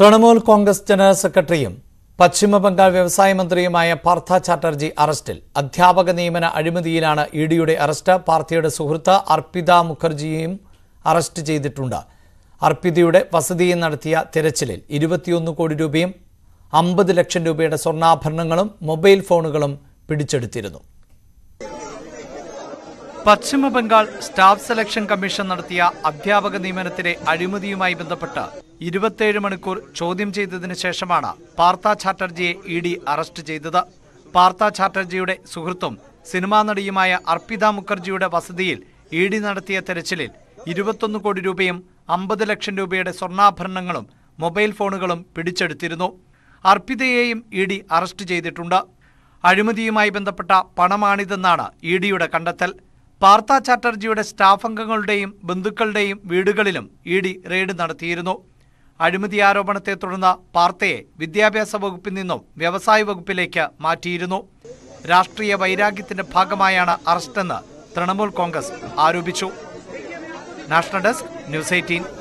Trinamool Congress general സെക്രട്ടറിയും പശ്ചിമബംഗാൾ വ്യവസായ മന്ത്രിയുമായ പാർത്ഥ ചാറ്റർജി അറസ്റ്റിൽ അധ്യാപക നിയമന അഴിമതിയിലാണ് ഇ ഡിയുടെ അറസ്റ്റ് പാർത്ഥിയുടെ സുഹൃത്ത് അർപ്പിത മുഖർജിയെയും അറസ്റ്റ് ചെയ്തിട്ടുണ്ട് അർപ്പിതയുടെ വസതിയിൽ നടത്തിയ തിരച്ചിലിൽ ഇരുപത്തിയൊന്ന് കോടി രൂപയും അമ്പത് ലക്ഷം രൂപയുടെ സ്വർണ്ണാഭരണങ്ങളും മൊബൈൽ ഫോണുകളും പിടിച്ചെടുത്തിരുന്നു പശ്ചിമബംഗാൾ സ്റ്റാഫ് സെലക്ഷൻ കമ്മീഷൻ നടത്തിയ അധ്യാപക നിയമനത്തിലെ അഴിമതിയുമായി ബന്ധപ്പെട്ട് ഇരുപത്തേഴ് മണിക്കൂർ ചോദ്യം ചെയ്തതിനു ശേഷമാണ് പാർത്ത ചാറ്റർജിയെ ഇ ഡി അറസ്റ്റ് ചെയ്തത് പാർത്ത ചാറ്റർജിയുടെ സുഹൃത്തും സിനിമാ നടിയുമായ അർപ്പിത മുഖർജിയുടെ വസതിയിൽ ഇ ഡി നടത്തിയ തെരച്ചിലിൽ ഇരുപത്തൊന്ന് കോടി രൂപയും അമ്പത് ലക്ഷം രൂപയുടെ സ്വർണ്ണാഭരണങ്ങളും മൊബൈൽ ഫോണുകളും പിടിച്ചെടുത്തിരുന്നു അർപ്പിതയെയും ഇ ഡി അറസ്റ്റ് ചെയ്തിട്ടുണ്ട് അഴിമതിയുമായി ബന്ധപ്പെട്ട പണമാണിതെന്നാണ് ഇ ഡിയുടെ കണ്ടെത്തൽ പാർത്ത ചാറ്റർജിയുടെ സ്റ്റാഫ് അംഗങ്ങളുടെയും ബന്ധുക്കളുടെയും വീടുകളിലും ഇ ഡി റെയ്ഡ് നടത്തിയിരുന്നു അഴിമതി ആരോപണത്തെ തുടർന്ന് പാർത്തയെ വിദ്യാഭ്യാസ വകുപ്പിൽ നിന്നും വ്യവസായ വകുപ്പിലേക്ക് മാറ്റിയിരുന്നു രാഷ്ട്രീയ വൈരാഗ്യത്തിന്റെ ഭാഗമായാണ് അറസ്റ്റെന്ന് തൃണമൂൽ കോൺഗ്രസ് ആരോപിച്ചു നാഷണൽ ഡെസ്ക് ന്യൂസ് എയ്റ്റീൻ